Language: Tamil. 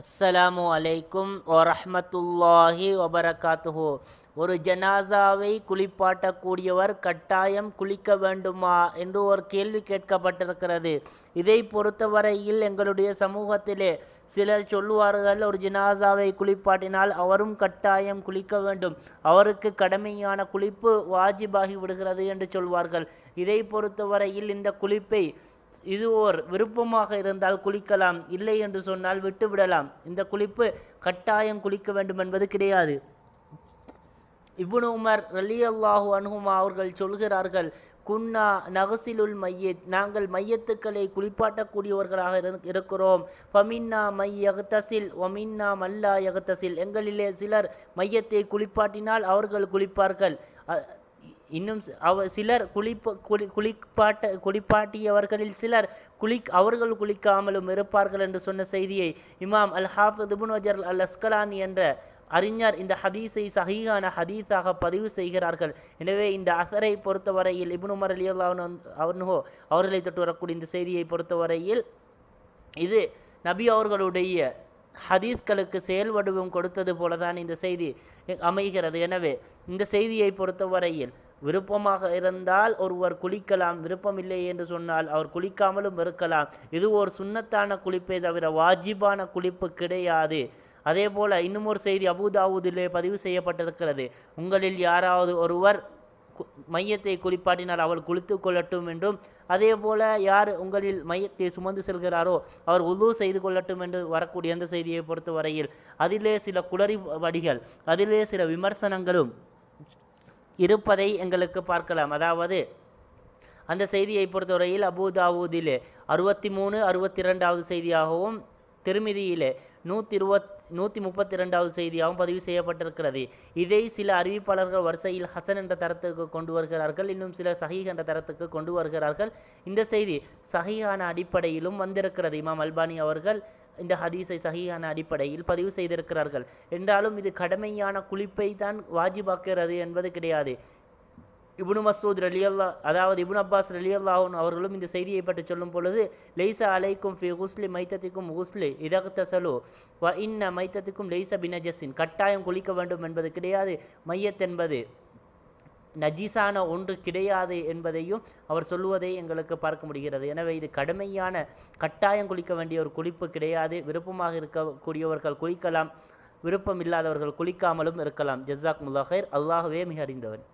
அஸ்ஸலாமு அலைக்கும் வரஹமத்துல்லாஹி வபரகாத்துஹோ ஒரு ஜனாசாவை குளிப்பாட்டக்கூடியவர் கட்டாயம் குளிக்க வேண்டுமா என்று ஒரு கேள்வி கேட்கப்பட்டிருக்கிறது இதை பொறுத்தவரையில் எங்களுடைய சமூகத்திலே சிலர் சொல்லுவார்கள் ஒரு ஜனாசாவை குளிப்பாட்டினால் அவரும் கட்டாயம் குளிக்க வேண்டும் அவருக்கு கடமையான குளிப்பு வாஜிபாகி விடுகிறது என்று சொல்வார்கள் இதை பொறுத்தவரையில் இந்த குளிப்பை இது ஓர் விருப்பமாக இருந்தால் குளிக்கலாம் இல்லை என்று சொன்னால் விட்டுவிடலாம் இந்த குளிப்பு கட்டாயம் குளிக்க வேண்டும் என்பது கிடையாது இபுன் உமர் ரலி அல்லாஹூ அனுகுமா அவர்கள் சொல்கிறார்கள் குன்னா நகசிலுல் மையத் நாங்கள் மையத்துக்களை குளிப்பாட்டக்கூடியவர்களாக இருக்கிறோம் பமின்னா மை யகத்தசில் ஒமின்னா மல்லா யகத்தசில் எங்களிலே சிலர் மையத்தை குளிப்பாட்டினால் அவர்கள் குளிப்பார்கள் இன்னும் அவ சிலர் குளிப்ப குளி குளிப்பாட்ட குளிப்பாட்டியவர்களில் சிலர் குளி அவர்கள் குளிக்காமலும் இருப்பார்கள் என்று சொன்ன செய்தியை இமாம் அல் ஹாஃபுன் வஜர் அல் அஸ்கலானி என்ற அறிஞர் இந்த ஹதீஸை சஹீகான ஹதீஸாக பதிவு செய்கிறார்கள் எனவே இந்த அசரை பொறுத்தவரையில் இபுனுமர் அலி அவனுஹோ அவர்களை தொட்டு வரக்கூடிய இந்த செய்தியை பொறுத்தவரையில் இது நபி அவர்களுடைய ஹதீஸ்களுக்கு செயல் வடிவம் கொடுத்தது போலதான் இந்த செய்தி அமைகிறது எனவே இந்த செய்தியை பொறுத்தவரையில் விருப்பமாக இருந்தால் ஒருவர் குளிக்கலாம் விருப்பம் இல்லை என்று சொன்னால் அவர் குளிக்காமலும் இருக்கலாம் இது ஒரு சுண்ணத்தான குளிப்பை தவிர வாஜிபான குளிப்பு கிடையாது அதே போல இன்னும் ஒரு செய்தி அபுதாவுதிலே பதிவு செய்யப்பட்டிருக்கிறது உங்களில் யாராவது ஒருவர் மையத்தை குளிப்பாட்டினால் அவள் குளித்து கொள்ளட்டும் என்றும் அதே போல யார் உங்களில் மையத்தை சுமந்து செல்கிறாரோ அவர் உள்ளூர் செய்து கொள்ளட்டும் என்று வரக்கூடிய அந்த செய்தியை பொறுத்த வரையில் அதிலே சில குளறி வடிகள் அதிலே சில விமர்சனங்களும் இருப்பதை எங்களுக்கு பார்க்கலாம் அதாவது அந்த செய்தியை பொறுத்தவரையில் அபுதாவூதிலே அறுபத்தி மூணு அறுபத்தி இரண்டாவது செய்தியாகவும் திருமிதியிலே நூற்றி இருபத் நூற்றி முப்பத்தி ரெண்டாவது செய்தியாகவும் பதிவு செய்யப்பட்டிருக்கிறது இதை சில அறிவிப்பாளர்கள் வரிசையில் ஹசன் என்ற தரத்துக்கு கொண்டு வருகிறார்கள் இன்னும் சில சஹீஹ் என்ற தரத்துக்கு கொண்டு வருகிறார்கள் இந்த செய்தி சஹீஹான அடிப்படையிலும் வந்திருக்கிறது இமாம் அல்பானி அவர்கள் இந்த ஹதீஸை சகியான அடிப்படையில் பதிவு செய்திருக்கிறார்கள் என்றாலும் இது கடமையான குளிப்பை தான் வாஜிபாக்கிறது என்பது கிடையாது இபுனு மசூத் அலி அல்லா அதாவது இபுன் அப்பாஸ் அலி அல்லாஹூன் அவர்களும் இந்த செய்தியை பற்றி சொல்லும் பொழுது லெய்சா அலைக்கும் ஃபி ஹுஸ்லி மைத்தத்துக்கும் ஹுஸ்லி சொலு வ இன்ன மைத்தத்துக்கும் லெய்சா பினஜஸின் கட்டாயம் குளிக்க வேண்டும் என்பது கிடையாது மையத்தென்பது நஜீஸான ஒன்று கிடையாது என்பதையும் அவர் சொல்லுவதை எங்களுக்கு பார்க்க முடிகிறது எனவே இது கடுமையான கட்டாயம் குளிக்க வேண்டிய ஒரு குளிப்பு கிடையாது விருப்பமாக இருக்கக்கூடியவர்கள் குளிக்கலாம் விருப்பம் இல்லாதவர்கள் குளிக்காமலும் இருக்கலாம் ஜஸாக் முல்லாஹர் அல்லாஹவே மிக அறிந்தவன்